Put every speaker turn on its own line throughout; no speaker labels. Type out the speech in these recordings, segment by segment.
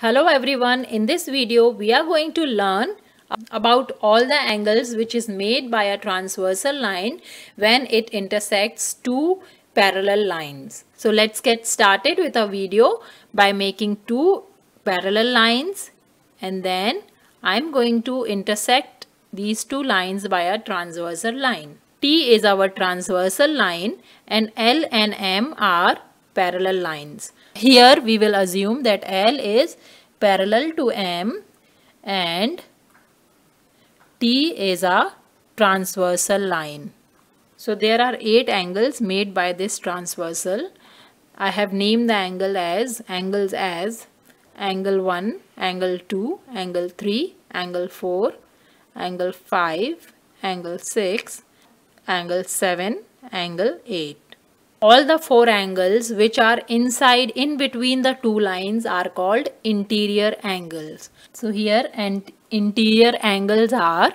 Hello everyone, in this video we are going to learn about all the angles which is made by a transversal line when it intersects two parallel lines. So let's get started with a video by making two parallel lines and then I'm going to intersect these two lines by a transversal line. T is our transversal line and L and M are parallel lines. Here we will assume that L is parallel to M and T is a transversal line. So there are 8 angles made by this transversal. I have named the angle as angles as angle 1, angle 2, angle 3, angle 4, angle 5, angle 6, angle 7, angle 8. All the four angles which are inside in between the two lines are called interior angles. So here and interior angles are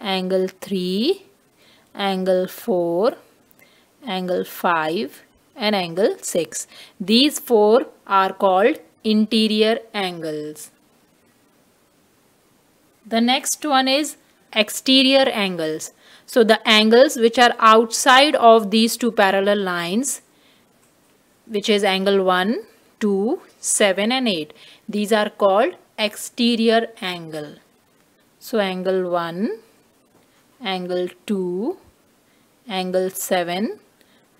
angle 3, angle 4, angle 5 and angle 6. These four are called interior angles. The next one is exterior angles. So the angles which are outside of these two parallel lines, which is angle 1, 2, 7 and 8. These are called exterior angle. So angle 1, angle 2, angle 7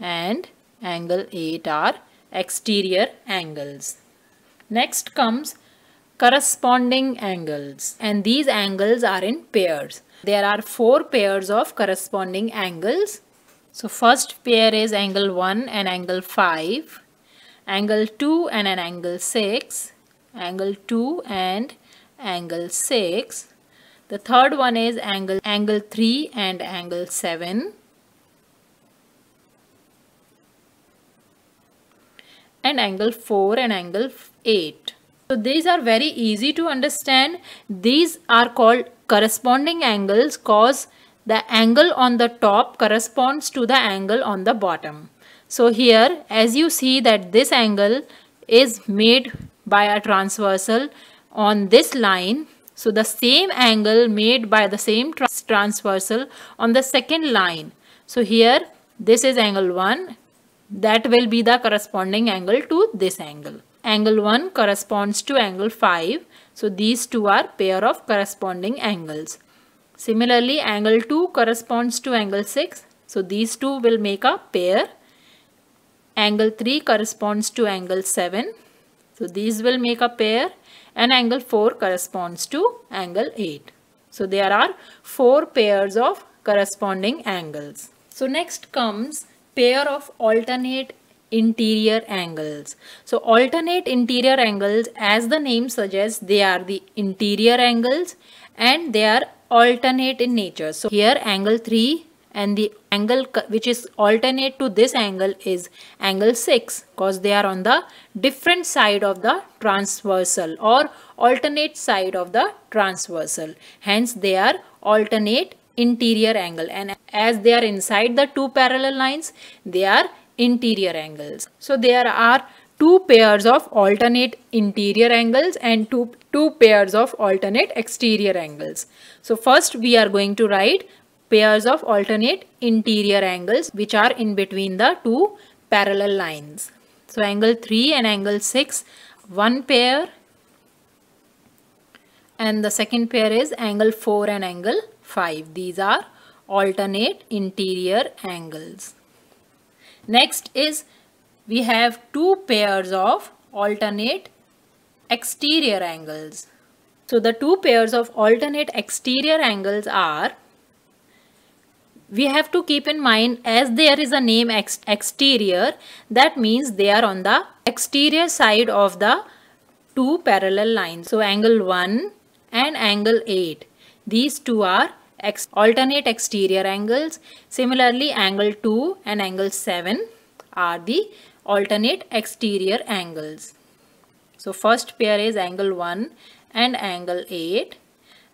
and angle 8 are exterior angles. Next comes corresponding angles and these angles are in pairs. There are four pairs of corresponding angles. So first pair is angle 1 and angle 5, angle 2 and an angle 6, angle 2 and angle 6. The third one is angle angle 3 and angle 7. and angle 4 and angle 8. So these are very easy to understand. These are called corresponding angles cause the angle on the top corresponds to the angle on the bottom. So here as you see that this angle is made by a transversal on this line. So the same angle made by the same trans transversal on the second line. So here this is angle 1 that will be the corresponding angle to this angle. Angle 1 corresponds to angle 5. So these two are pair of corresponding angles. Similarly, angle 2 corresponds to angle 6. So these two will make a pair. Angle 3 corresponds to angle 7. So these will make a pair and angle 4 corresponds to angle 8. So there are 4 pairs of corresponding angles. So next comes pair of alternate interior angles. So alternate interior angles as the name suggests they are the interior angles and they are alternate in nature. So here angle 3 and the angle which is alternate to this angle is angle 6 because they are on the different side of the transversal or alternate side of the transversal. Hence they are alternate interior angle and as they are inside the two parallel lines they are interior angles. So there are two pairs of alternate interior angles and two, two pairs of alternate exterior angles. So first we are going to write pairs of alternate interior angles which are in between the two parallel lines. So angle 3 and angle 6, one pair and the second pair is angle 4 and angle 5. These are alternate interior angles. Next is we have two pairs of alternate exterior angles. So the two pairs of alternate exterior angles are we have to keep in mind as there is a name ex exterior that means they are on the exterior side of the two parallel lines. So angle 1 and angle 8. These two are ex alternate exterior angles. Similarly, angle 2 and angle 7 are the alternate exterior angles. So first pair is angle 1 and angle 8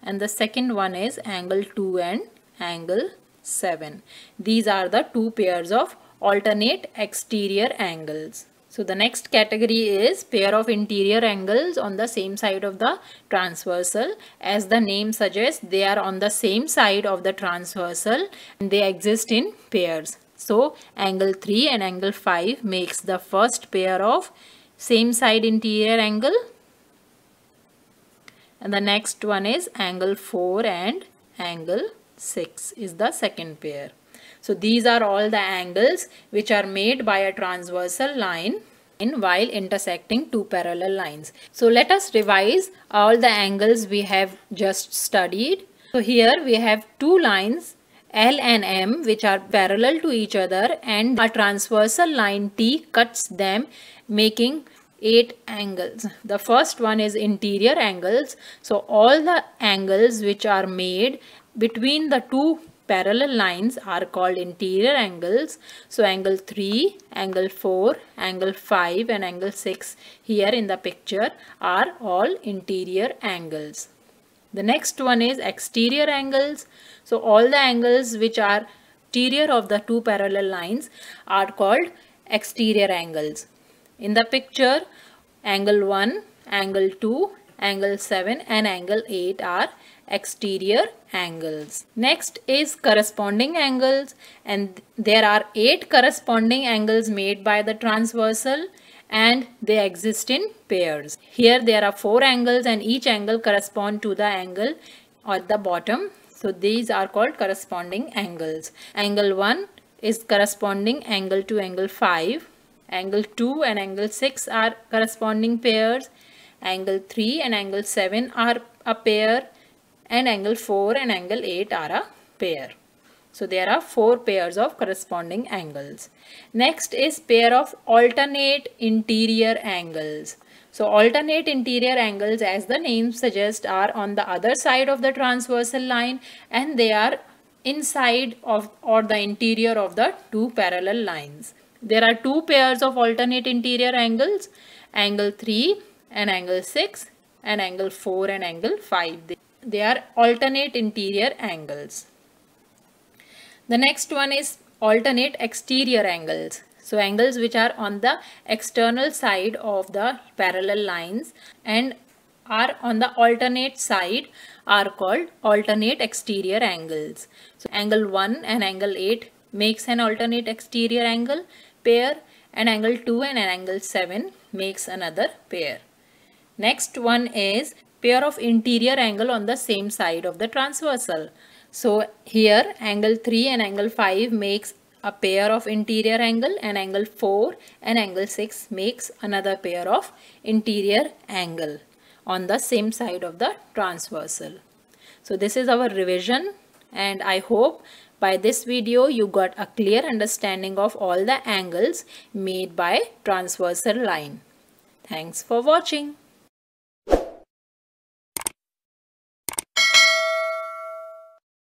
and the second one is angle 2 and angle 7. These are the two pairs of alternate exterior angles. So the next category is pair of interior angles on the same side of the transversal. As the name suggests, they are on the same side of the transversal and they exist in pairs. So angle 3 and angle 5 makes the first pair of same side interior angle. And the next one is angle 4 and angle 6 is the second pair. So these are all the angles which are made by a transversal line in while intersecting two parallel lines. So let us revise all the angles we have just studied. So here we have two lines L and M which are parallel to each other and a transversal line T cuts them making 8 angles. The first one is interior angles. So all the angles which are made between the two parallel lines are called interior angles. So angle 3, angle 4, angle 5 and angle 6 here in the picture are all interior angles. The next one is exterior angles. So all the angles which are exterior of the two parallel lines are called exterior angles. In the picture, angle 1, angle 2 angle 7 and angle 8 are exterior angles. Next is corresponding angles and there are 8 corresponding angles made by the transversal and they exist in pairs. Here there are 4 angles and each angle correspond to the angle at the bottom. So these are called corresponding angles. Angle 1 is corresponding angle to angle 5. Angle 2 and angle 6 are corresponding pairs angle 3 and angle 7 are a pair and angle 4 and angle 8 are a pair. So there are four pairs of corresponding angles. Next is pair of alternate interior angles. So alternate interior angles as the name suggests are on the other side of the transversal line and they are inside of or the interior of the two parallel lines. There are two pairs of alternate interior angles, angle 3 and angle 6 and angle 4 and angle 5. They, are alternate interior angles. The next one is alternate exterior angles. So angles which are on the external side of the parallel lines and are on the alternate side are called alternate exterior angles. So angle 1 and angle 8 makes an alternate exterior angle pair and angle 2 and an angle 7 makes another pair. Next one is pair of interior angle on the same side of the transversal. So here angle 3 and angle 5 makes a pair of interior angle and angle 4 and angle 6 makes another pair of interior angle on the same side of the transversal. So this is our revision and I hope by this video you got a clear understanding of all the angles made by transversal line. Thanks for watching.